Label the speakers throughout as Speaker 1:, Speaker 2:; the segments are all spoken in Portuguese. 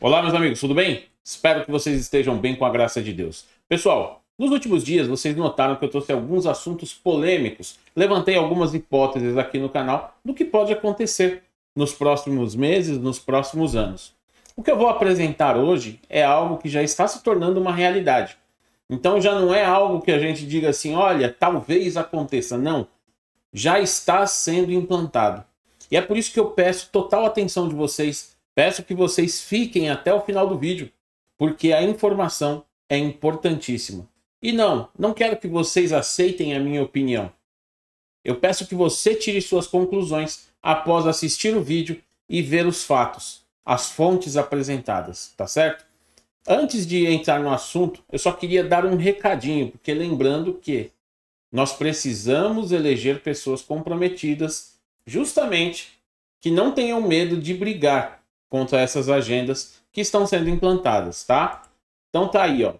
Speaker 1: Olá, meus amigos, tudo bem? Espero que vocês estejam bem com a graça de Deus. Pessoal, nos últimos dias vocês notaram que eu trouxe alguns assuntos polêmicos. Levantei algumas hipóteses aqui no canal do que pode acontecer nos próximos meses, nos próximos anos. O que eu vou apresentar hoje é algo que já está se tornando uma realidade. Então já não é algo que a gente diga assim, olha, talvez aconteça. Não. Já está sendo implantado. E é por isso que eu peço total atenção de vocês Peço que vocês fiquem até o final do vídeo, porque a informação é importantíssima. E não, não quero que vocês aceitem a minha opinião. Eu peço que você tire suas conclusões após assistir o vídeo e ver os fatos, as fontes apresentadas, tá certo? Antes de entrar no assunto, eu só queria dar um recadinho, porque lembrando que nós precisamos eleger pessoas comprometidas, justamente que não tenham medo de brigar, contra essas agendas que estão sendo implantadas, tá? Então tá aí, ó.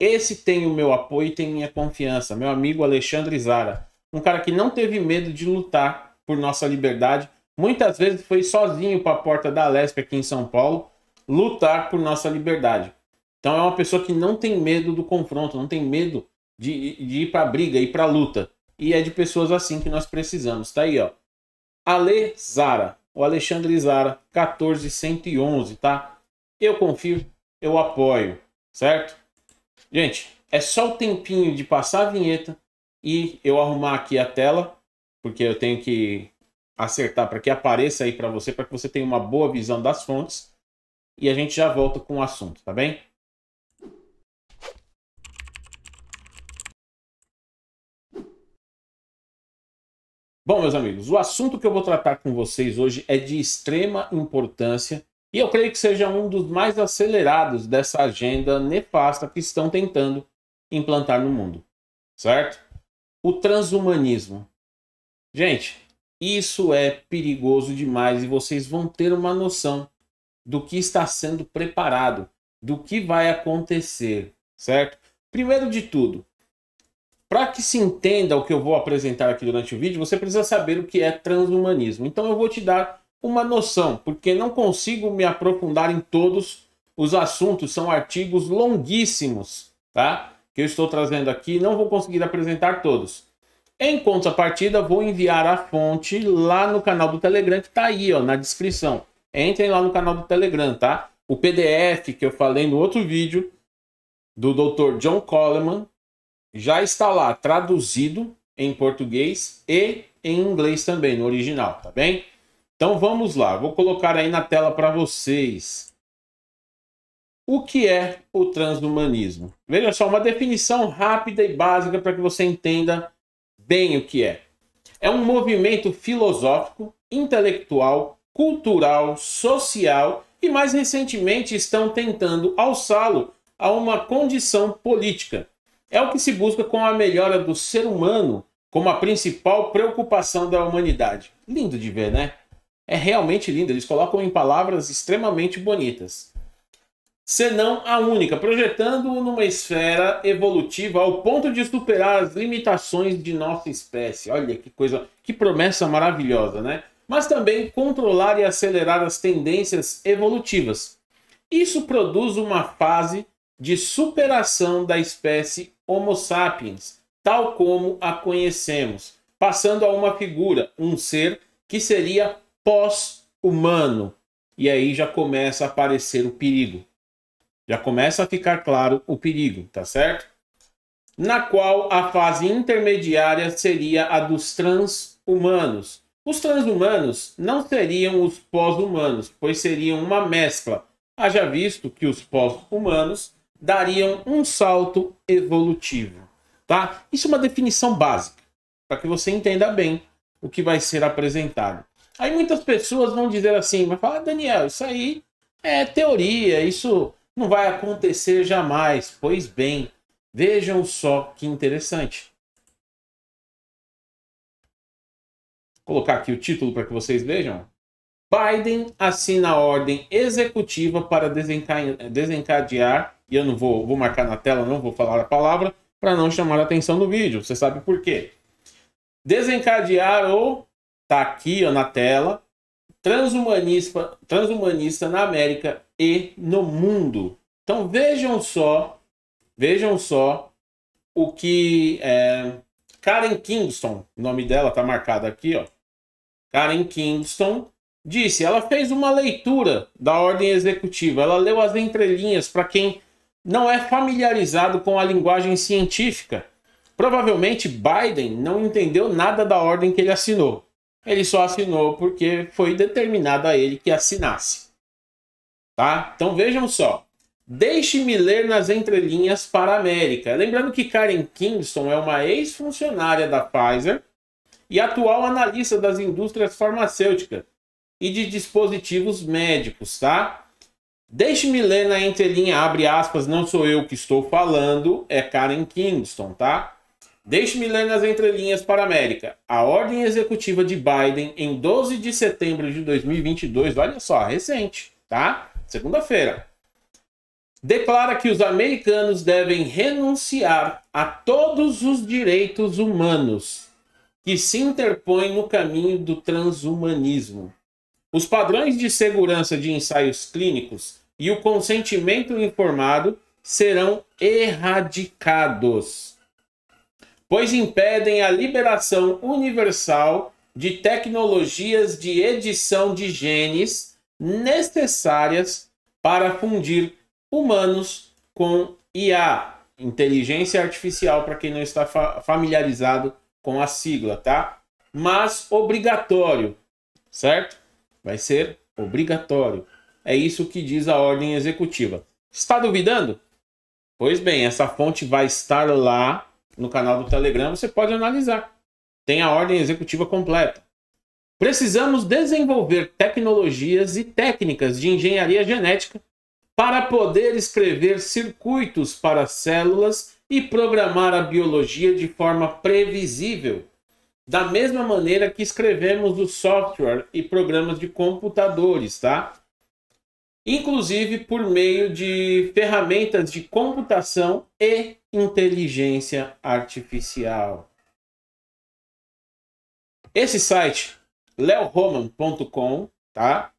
Speaker 1: Esse tem o meu apoio e tem minha confiança, meu amigo Alexandre Zara, um cara que não teve medo de lutar por nossa liberdade. Muitas vezes foi sozinho para a porta da Lespe aqui em São Paulo lutar por nossa liberdade. Então é uma pessoa que não tem medo do confronto, não tem medo de, de ir para a briga, ir para a luta. E é de pessoas assim que nós precisamos. Tá aí, ó. Ale Zara, o Alexandre Zara 14111, tá? Eu confio, eu apoio, certo? Gente, é só o tempinho de passar a vinheta e eu arrumar aqui a tela, porque eu tenho que acertar para que apareça aí para você, para que você tenha uma boa visão das fontes. E a gente já volta com o assunto, tá bem? Bom, meus amigos, o assunto que eu vou tratar com vocês hoje é de extrema importância e eu creio que seja um dos mais acelerados dessa agenda nefasta que estão tentando implantar no mundo, certo? O transhumanismo. Gente, isso é perigoso demais e vocês vão ter uma noção do que está sendo preparado, do que vai acontecer, certo? Primeiro de tudo, para que se entenda o que eu vou apresentar aqui durante o vídeo, você precisa saber o que é transhumanismo. Então eu vou te dar uma noção, porque não consigo me aprofundar em todos os assuntos, são artigos longuíssimos, tá? Que eu estou trazendo aqui, não vou conseguir apresentar todos. Em contrapartida, vou enviar a fonte lá no canal do Telegram, que está aí, ó, na descrição. Entrem lá no canal do Telegram, tá? O PDF que eu falei no outro vídeo, do Dr. John Coleman, já está lá traduzido em português e em inglês também, no original, tá bem? Então vamos lá, vou colocar aí na tela para vocês. O que é o transhumanismo? Veja só, uma definição rápida e básica para que você entenda bem o que é. É um movimento filosófico, intelectual, cultural, social e mais recentemente estão tentando alçá-lo a uma condição política é o que se busca com a melhora do ser humano como a principal preocupação da humanidade. Lindo de ver, né? É realmente lindo, eles colocam em palavras extremamente bonitas. Senão a única, projetando-o numa esfera evolutiva ao ponto de superar as limitações de nossa espécie. Olha que coisa, que promessa maravilhosa, né? Mas também controlar e acelerar as tendências evolutivas. Isso produz uma fase de superação da espécie Homo sapiens, tal como a conhecemos, passando a uma figura, um ser que seria pós-humano. E aí já começa a aparecer o perigo. Já começa a ficar claro o perigo, tá certo? Na qual a fase intermediária seria a dos trans-humanos. Os trans-humanos não seriam os pós-humanos, pois seriam uma mescla. Haja visto que os pós-humanos dariam um salto evolutivo. Tá? Isso é uma definição básica, para que você entenda bem o que vai ser apresentado. Aí muitas pessoas vão dizer assim, vai falar, ah, Daniel, isso aí é teoria, isso não vai acontecer jamais. Pois bem, vejam só que interessante. Vou colocar aqui o título para que vocês vejam. Biden assina ordem executiva para desencadear e eu não vou, vou marcar na tela, não vou falar a palavra, para não chamar a atenção do vídeo. Você sabe por quê? Desencadear ou tá aqui ó, na tela, transhumanista, transhumanista na América e no mundo. Então vejam só, vejam só o que é, Karen Kingston, o nome dela está marcado aqui, ó. Karen Kingston disse, ela fez uma leitura da ordem executiva, ela leu as entrelinhas para quem não é familiarizado com a linguagem científica. Provavelmente Biden não entendeu nada da ordem que ele assinou. Ele só assinou porque foi determinado a ele que assinasse. Tá? Então vejam só. Deixe-me ler nas entrelinhas para a América. Lembrando que Karen Kingston é uma ex-funcionária da Pfizer e atual analista das indústrias farmacêuticas e de dispositivos médicos, tá? Deixe-me ler na entrelinha, abre aspas, não sou eu que estou falando, é Karen Kingston, tá? Deixe-me ler nas entrelinhas para a América. A ordem executiva de Biden em 12 de setembro de 2022, olha só, recente, tá? Segunda-feira. Declara que os americanos devem renunciar a todos os direitos humanos que se interpõem no caminho do transhumanismo. Os padrões de segurança de ensaios clínicos e o consentimento informado serão erradicados, pois impedem a liberação universal de tecnologias de edição de genes necessárias para fundir humanos com IA, inteligência artificial, para quem não está fa familiarizado com a sigla, tá? Mas obrigatório, certo? Vai ser obrigatório. É isso que diz a ordem executiva. Está duvidando? Pois bem, essa fonte vai estar lá no canal do Telegram, você pode analisar. Tem a ordem executiva completa. Precisamos desenvolver tecnologias e técnicas de engenharia genética para poder escrever circuitos para células e programar a biologia de forma previsível, da mesma maneira que escrevemos o software e programas de computadores, tá? inclusive por meio de ferramentas de computação e inteligência artificial. Esse site, leoroman.com, tá?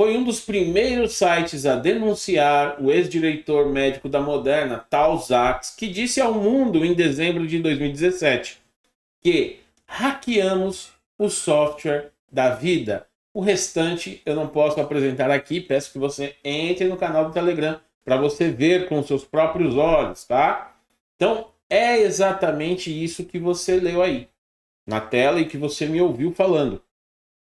Speaker 1: Foi um dos primeiros sites a denunciar o ex-diretor médico da Moderna, Tal Zaks, que disse ao mundo em dezembro de 2017 que hackeamos o software da vida o restante eu não posso apresentar aqui. Peço que você entre no canal do Telegram para você ver com seus próprios olhos, tá? Então, é exatamente isso que você leu aí na tela e que você me ouviu falando.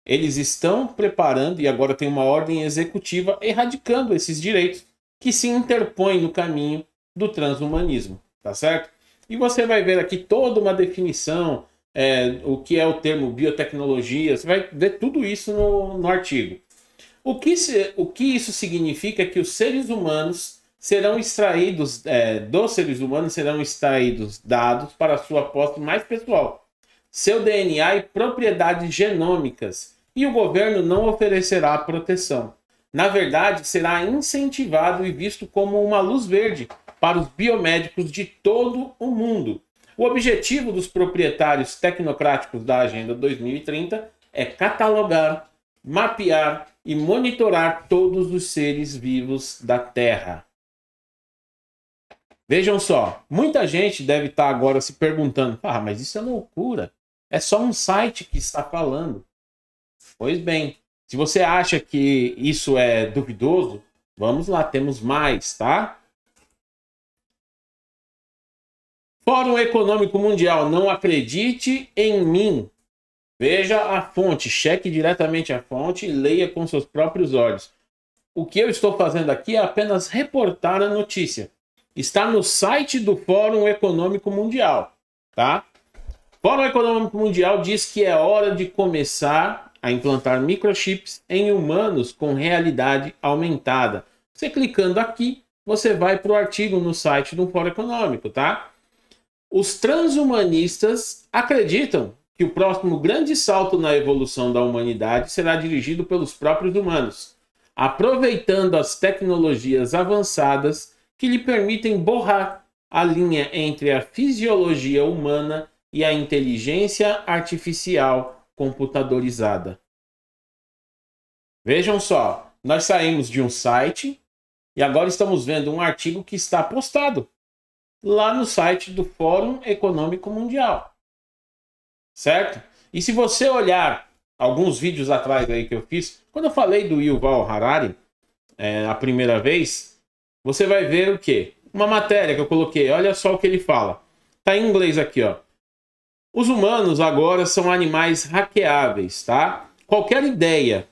Speaker 1: Eles estão preparando e agora tem uma ordem executiva erradicando esses direitos que se interpõem no caminho do transhumanismo, tá certo? E você vai ver aqui toda uma definição é, o que é o termo biotecnologia, você vai ver tudo isso no, no artigo. O que, se, o que isso significa é que os seres humanos serão extraídos, é, dos seres humanos serão extraídos dados para sua posse mais pessoal, seu DNA e propriedades genômicas, e o governo não oferecerá proteção. Na verdade, será incentivado e visto como uma luz verde para os biomédicos de todo o mundo. O objetivo dos proprietários tecnocráticos da Agenda 2030 é catalogar, mapear e monitorar todos os seres vivos da Terra. Vejam só, muita gente deve estar agora se perguntando: ah, mas isso é loucura. É só um site que está falando. Pois bem, se você acha que isso é duvidoso, vamos lá, temos mais, tá? Fórum Econômico Mundial, não acredite em mim. Veja a fonte, cheque diretamente a fonte e leia com seus próprios olhos. O que eu estou fazendo aqui é apenas reportar a notícia. Está no site do Fórum Econômico Mundial, tá? Fórum Econômico Mundial diz que é hora de começar a implantar microchips em humanos com realidade aumentada. Você clicando aqui, você vai para o artigo no site do Fórum Econômico, tá? Os transhumanistas acreditam que o próximo grande salto na evolução da humanidade será dirigido pelos próprios humanos, aproveitando as tecnologias avançadas que lhe permitem borrar a linha entre a fisiologia humana e a inteligência artificial computadorizada. Vejam só, nós saímos de um site e agora estamos vendo um artigo que está postado lá no site do Fórum Econômico Mundial. Certo? E se você olhar alguns vídeos atrás aí que eu fiz, quando eu falei do Yuval Harari é, a primeira vez, você vai ver o quê? Uma matéria que eu coloquei, olha só o que ele fala. Tá em inglês aqui, ó. Os humanos agora são animais hackeáveis, tá? Qualquer ideia,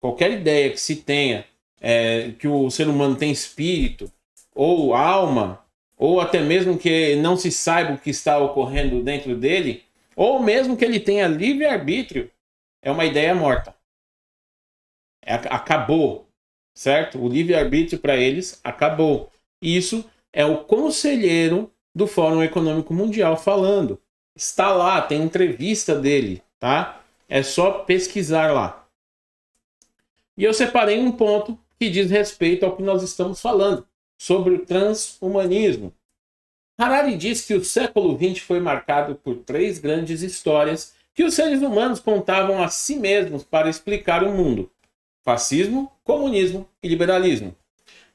Speaker 1: qualquer ideia que se tenha, é, que o ser humano tem espírito ou alma, ou até mesmo que não se saiba o que está ocorrendo dentro dele, ou mesmo que ele tenha livre-arbítrio, é uma ideia morta. É, acabou, certo? O livre-arbítrio para eles acabou. Isso é o conselheiro do Fórum Econômico Mundial falando. Está lá, tem entrevista dele, tá? É só pesquisar lá. E eu separei um ponto que diz respeito ao que nós estamos falando sobre o transhumanismo. Harari diz que o século XX foi marcado por três grandes histórias que os seres humanos contavam a si mesmos para explicar o mundo: fascismo, comunismo e liberalismo.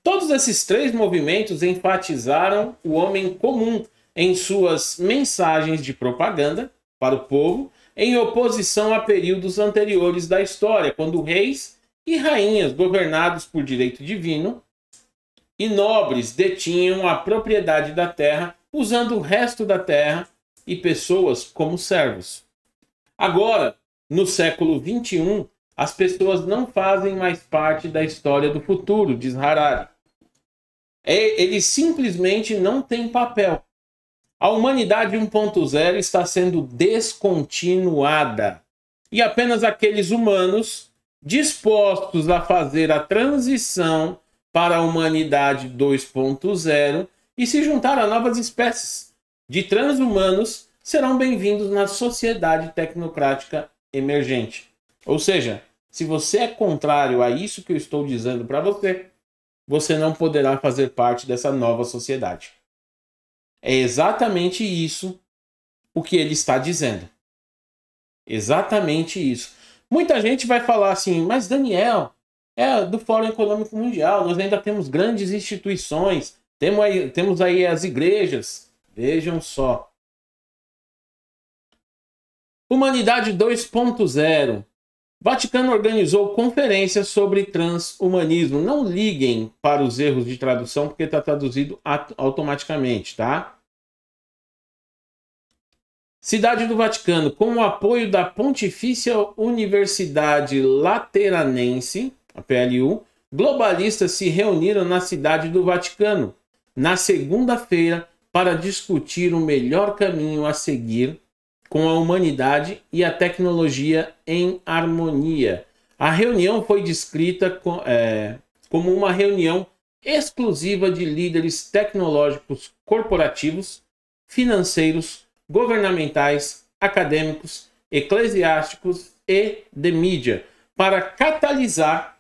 Speaker 1: Todos esses três movimentos enfatizaram o homem comum em suas mensagens de propaganda para o povo, em oposição a períodos anteriores da história, quando reis e rainhas governados por direito divino e nobres detinham a propriedade da terra, usando o resto da terra e pessoas como servos. Agora, no século 21, as pessoas não fazem mais parte da história do futuro, diz Harari. É, eles simplesmente não têm papel. A humanidade 1.0 está sendo descontinuada. E apenas aqueles humanos dispostos a fazer a transição para a Humanidade 2.0 e se juntar a novas espécies de transhumanos serão bem-vindos na sociedade tecnocrática emergente. Ou seja, se você é contrário a isso que eu estou dizendo para você, você não poderá fazer parte dessa nova sociedade. É exatamente isso o que ele está dizendo. Exatamente isso. Muita gente vai falar assim, mas Daniel, é do Fórum Econômico Mundial. Nós ainda temos grandes instituições, temos aí, temos aí as igrejas. Vejam só. Humanidade 2.0. Vaticano organizou conferência sobre transhumanismo. Não liguem para os erros de tradução, porque está traduzido automaticamente, tá? Cidade do Vaticano, com o apoio da Pontifícia Universidade Lateranense, a PLU, globalistas se reuniram na cidade do Vaticano na segunda-feira para discutir o melhor caminho a seguir com a humanidade e a tecnologia em harmonia. A reunião foi descrita é, como uma reunião exclusiva de líderes tecnológicos corporativos, financeiros, governamentais, acadêmicos, eclesiásticos e de mídia para catalisar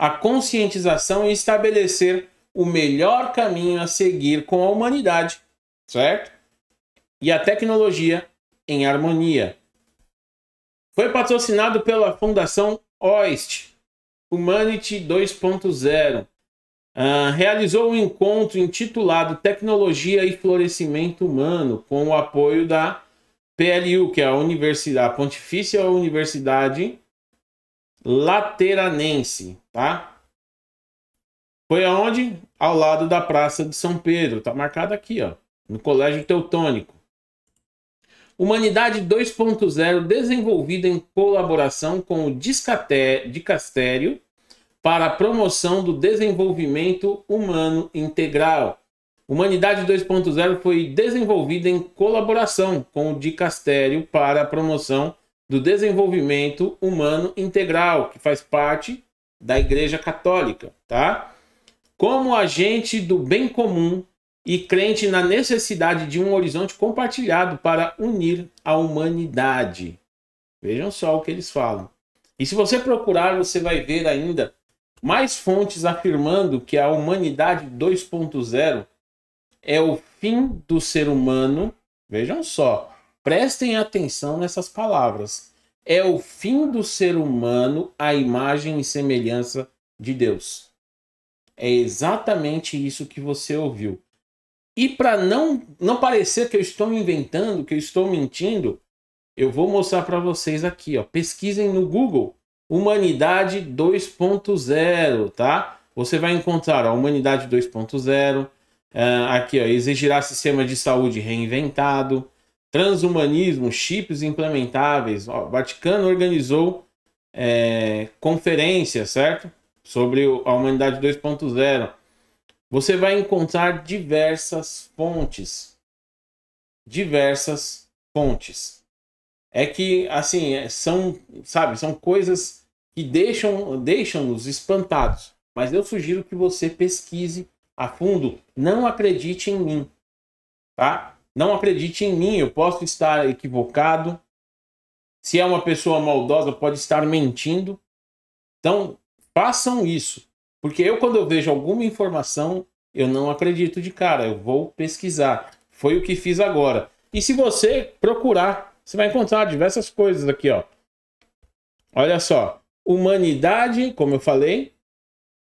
Speaker 1: a conscientização e estabelecer o melhor caminho a seguir com a humanidade, certo? E a tecnologia em harmonia. Foi patrocinado pela Fundação OIST, Humanity 2.0. Ah, realizou um encontro intitulado Tecnologia e Florescimento Humano, com o apoio da PLU, que é a Universidade a Pontifícia Universidade Lateranense, tá? Foi aonde? Ao lado da Praça de São Pedro, tá marcado aqui, ó, no Colégio Teutônico. Humanidade 2.0 desenvolvida em colaboração com o Dicastério para a promoção do desenvolvimento humano integral. Humanidade 2.0 foi desenvolvida em colaboração com o Dicastério para a promoção do desenvolvimento humano integral, que faz parte da Igreja Católica, tá? Como agente do bem comum e crente na necessidade de um horizonte compartilhado para unir a humanidade. Vejam só o que eles falam. E se você procurar, você vai ver ainda mais fontes afirmando que a humanidade 2.0 é o fim do ser humano. Vejam só, prestem atenção nessas palavras é o fim do ser humano à imagem e semelhança de Deus. É exatamente isso que você ouviu. E para não, não parecer que eu estou inventando, que eu estou mentindo, eu vou mostrar para vocês aqui. Ó. Pesquisem no Google Humanidade 2.0, tá? Você vai encontrar a Humanidade 2.0, é, aqui ó, exigirá sistema de saúde reinventado, transhumanismo, chips implementáveis. O Vaticano organizou é, conferência, certo? Sobre a humanidade 2.0. Você vai encontrar diversas fontes. Diversas fontes. É que, assim, é, são, sabe, são coisas que deixam, deixam-nos espantados. Mas eu sugiro que você pesquise a fundo. Não acredite em mim, tá? Não acredite em mim, eu posso estar equivocado. Se é uma pessoa maldosa, pode estar mentindo. Então, façam isso. Porque eu, quando eu vejo alguma informação, eu não acredito de cara, eu vou pesquisar. Foi o que fiz agora. E se você procurar, você vai encontrar diversas coisas aqui, ó. Olha só. Humanidade, como eu falei,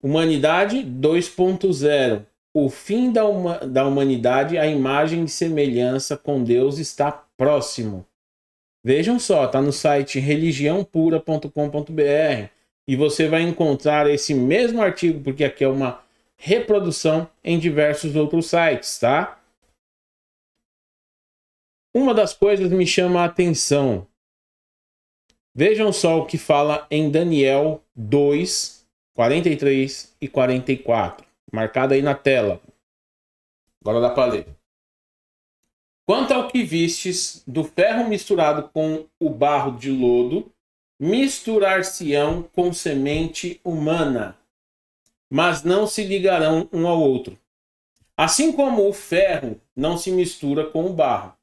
Speaker 1: humanidade 2.0 o fim da, uma, da humanidade, a imagem e semelhança com Deus está próximo. Vejam só, está no site religiãopura.com.br e você vai encontrar esse mesmo artigo, porque aqui é uma reprodução em diversos outros sites, tá? Uma das coisas me chama a atenção. Vejam só o que fala em Daniel 2, 43 e 44. Marcado aí na tela. Agora dá para ler. Quanto ao que vistes do ferro misturado com o barro de lodo, misturar-se-ão com semente humana, mas não se ligarão um ao outro. Assim como o ferro não se mistura com o barro.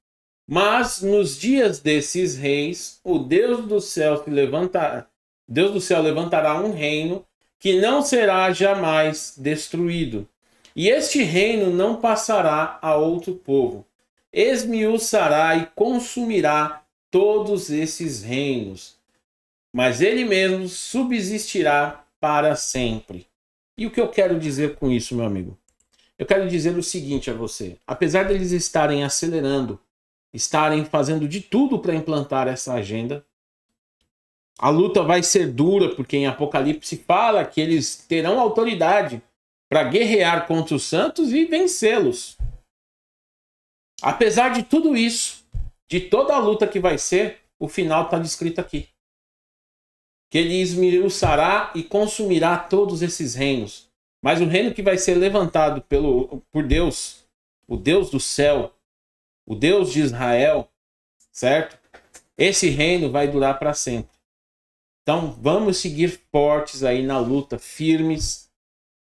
Speaker 1: Mas nos dias desses reis, o Deus do céu se levantará, Deus do céu levantará um reino que não será jamais destruído. E este reino não passará a outro povo. Esmiuçará e consumirá todos esses reinos, mas ele mesmo subsistirá para sempre. E o que eu quero dizer com isso, meu amigo? Eu quero dizer o seguinte a você: apesar deles estarem acelerando, estarem fazendo de tudo para implantar essa agenda, a luta vai ser dura, porque em Apocalipse fala que eles terão autoridade para guerrear contra os santos e vencê-los. Apesar de tudo isso, de toda a luta que vai ser, o final está descrito aqui. Que ele esmiuçará e consumirá todos esses reinos. Mas o reino que vai ser levantado pelo, por Deus, o Deus do céu, o Deus de Israel, certo? Esse reino vai durar para sempre. Então vamos seguir fortes aí na luta, firmes,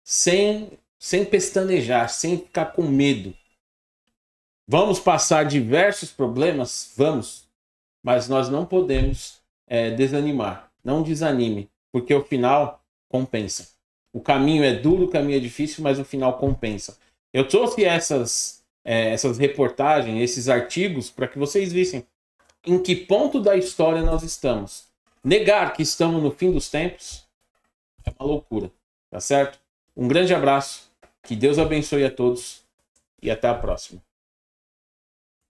Speaker 1: sem, sem pestanejar, sem ficar com medo. Vamos passar diversos problemas? Vamos. Mas nós não podemos é, desanimar. Não desanime, porque o final compensa. O caminho é duro, o caminho é difícil, mas o final compensa. Eu trouxe essas, é, essas reportagens, esses artigos, para que vocês vissem em que ponto da história nós estamos. Negar que estamos no fim dos tempos é uma loucura, tá certo? Um grande abraço, que Deus abençoe a todos e até a próxima.